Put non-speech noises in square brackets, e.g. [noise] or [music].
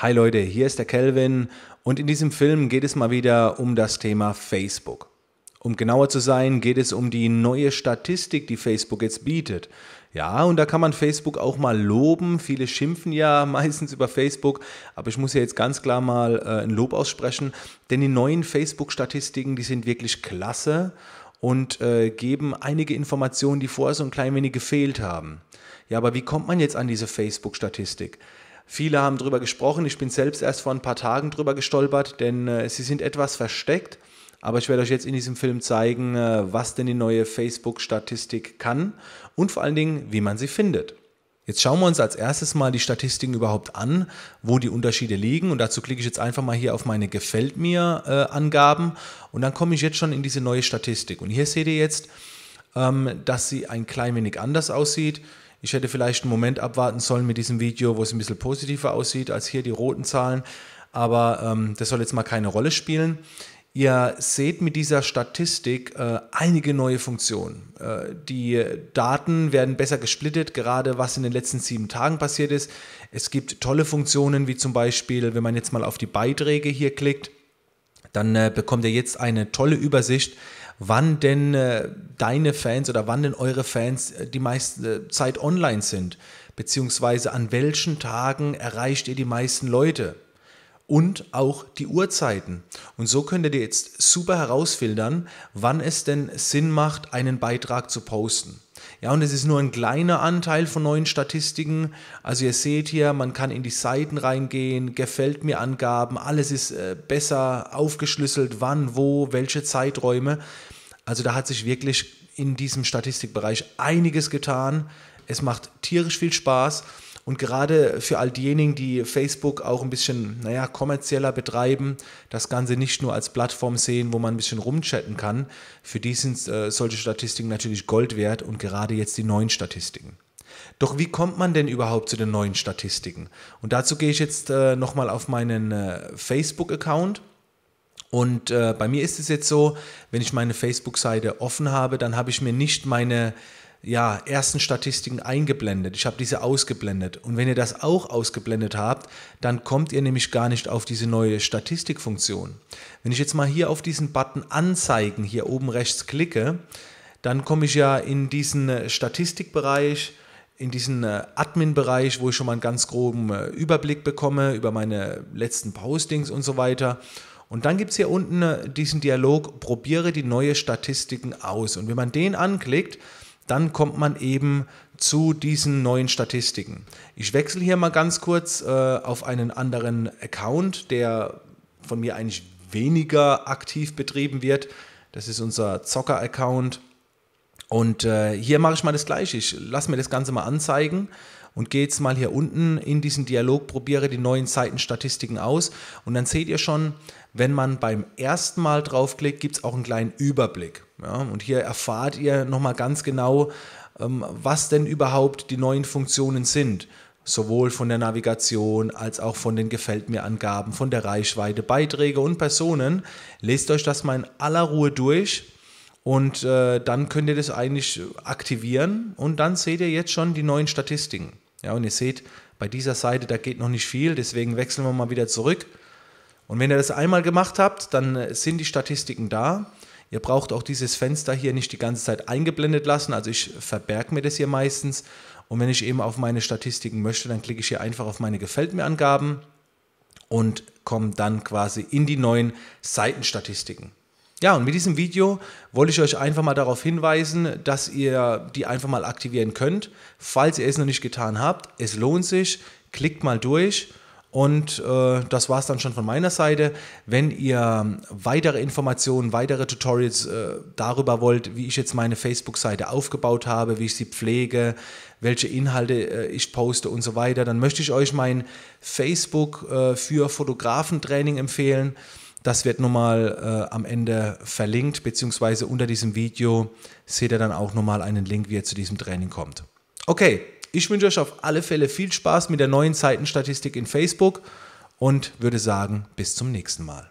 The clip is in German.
Hi Leute, hier ist der Kelvin und in diesem Film geht es mal wieder um das Thema Facebook. Um genauer zu sein, geht es um die neue Statistik, die Facebook jetzt bietet. Ja, und da kann man Facebook auch mal loben. Viele schimpfen ja [laughs] meistens über Facebook, aber ich muss ja jetzt ganz klar mal äh, ein Lob aussprechen, denn die neuen Facebook-Statistiken, die sind wirklich klasse und äh, geben einige Informationen, die vorher so ein klein wenig gefehlt haben. Ja, aber wie kommt man jetzt an diese Facebook-Statistik? Viele haben darüber gesprochen. Ich bin selbst erst vor ein paar Tagen drüber gestolpert, denn äh, sie sind etwas versteckt. Aber ich werde euch jetzt in diesem Film zeigen, äh, was denn die neue Facebook-Statistik kann und vor allen Dingen, wie man sie findet. Jetzt schauen wir uns als erstes mal die Statistiken überhaupt an, wo die Unterschiede liegen. Und dazu klicke ich jetzt einfach mal hier auf meine Gefällt mir äh, Angaben. Und dann komme ich jetzt schon in diese neue Statistik. Und hier seht ihr jetzt, ähm, dass sie ein klein wenig anders aussieht. Ich hätte vielleicht einen Moment abwarten sollen mit diesem Video, wo es ein bisschen positiver aussieht als hier die roten Zahlen. Aber ähm, das soll jetzt mal keine Rolle spielen. Ihr seht mit dieser Statistik äh, einige neue Funktionen. Äh, die Daten werden besser gesplittet, gerade was in den letzten sieben Tagen passiert ist. Es gibt tolle Funktionen, wie zum Beispiel, wenn man jetzt mal auf die Beiträge hier klickt, dann äh, bekommt ihr jetzt eine tolle Übersicht, wann denn äh, deine Fans oder wann denn eure Fans äh, die meiste äh, Zeit online sind, beziehungsweise an welchen Tagen erreicht ihr die meisten Leute und auch die Uhrzeiten. Und so könntet ihr jetzt super herausfiltern, wann es denn Sinn macht, einen Beitrag zu posten. Ja, und es ist nur ein kleiner Anteil von neuen Statistiken. Also ihr seht hier, man kann in die Seiten reingehen, gefällt mir Angaben, alles ist äh, besser aufgeschlüsselt, wann, wo, welche Zeiträume. Also da hat sich wirklich in diesem Statistikbereich einiges getan. Es macht tierisch viel Spaß. Und gerade für all diejenigen, die Facebook auch ein bisschen, naja, kommerzieller betreiben, das Ganze nicht nur als Plattform sehen, wo man ein bisschen rumchatten kann, für die sind äh, solche Statistiken natürlich Gold wert und gerade jetzt die neuen Statistiken. Doch wie kommt man denn überhaupt zu den neuen Statistiken? Und dazu gehe ich jetzt äh, nochmal auf meinen äh, Facebook-Account. Und äh, bei mir ist es jetzt so, wenn ich meine Facebook-Seite offen habe, dann habe ich mir nicht meine ja, ersten Statistiken eingeblendet. Ich habe diese ausgeblendet. Und wenn ihr das auch ausgeblendet habt, dann kommt ihr nämlich gar nicht auf diese neue Statistikfunktion. Wenn ich jetzt mal hier auf diesen Button Anzeigen hier oben rechts klicke, dann komme ich ja in diesen äh, Statistikbereich, in diesen äh, Admin-Bereich, wo ich schon mal einen ganz groben äh, Überblick bekomme über meine letzten Postings und so weiter. Und dann gibt es hier unten diesen Dialog, probiere die neue Statistiken aus. Und wenn man den anklickt, dann kommt man eben zu diesen neuen Statistiken. Ich wechsle hier mal ganz kurz äh, auf einen anderen Account, der von mir eigentlich weniger aktiv betrieben wird. Das ist unser Zocker-Account. Und äh, hier mache ich mal das Gleiche. Ich lasse mir das Ganze mal anzeigen und gehe jetzt mal hier unten in diesen Dialog, probiere die neuen Seitenstatistiken aus und dann seht ihr schon, wenn man beim ersten Mal draufklickt, gibt es auch einen kleinen Überblick. Ja, und hier erfahrt ihr nochmal ganz genau, ähm, was denn überhaupt die neuen Funktionen sind. Sowohl von der Navigation als auch von den Gefällt mir Angaben, von der Reichweite, Beiträge und Personen. Lest euch das mal in aller Ruhe durch und äh, dann könnt ihr das eigentlich aktivieren und dann seht ihr jetzt schon die neuen Statistiken. Ja, und ihr seht, bei dieser Seite, da geht noch nicht viel, deswegen wechseln wir mal wieder zurück. Und wenn ihr das einmal gemacht habt, dann äh, sind die Statistiken da. Ihr braucht auch dieses Fenster hier nicht die ganze Zeit eingeblendet lassen. Also ich verberge mir das hier meistens. Und wenn ich eben auf meine Statistiken möchte, dann klicke ich hier einfach auf meine Gefällt mir Angaben und komme dann quasi in die neuen Seitenstatistiken. Ja, und mit diesem Video wollte ich euch einfach mal darauf hinweisen, dass ihr die einfach mal aktivieren könnt. Falls ihr es noch nicht getan habt, es lohnt sich, klickt mal durch. Und äh, das war es dann schon von meiner Seite. Wenn ihr weitere Informationen, weitere Tutorials äh, darüber wollt, wie ich jetzt meine Facebook-Seite aufgebaut habe, wie ich sie pflege, welche Inhalte äh, ich poste und so weiter, dann möchte ich euch mein Facebook äh, für Fotografen Training empfehlen. Das wird nochmal äh, am Ende verlinkt, beziehungsweise unter diesem Video seht ihr dann auch nochmal einen Link, wie ihr zu diesem Training kommt. Okay, ich wünsche euch auf alle Fälle viel Spaß mit der neuen Seitenstatistik in Facebook und würde sagen, bis zum nächsten Mal.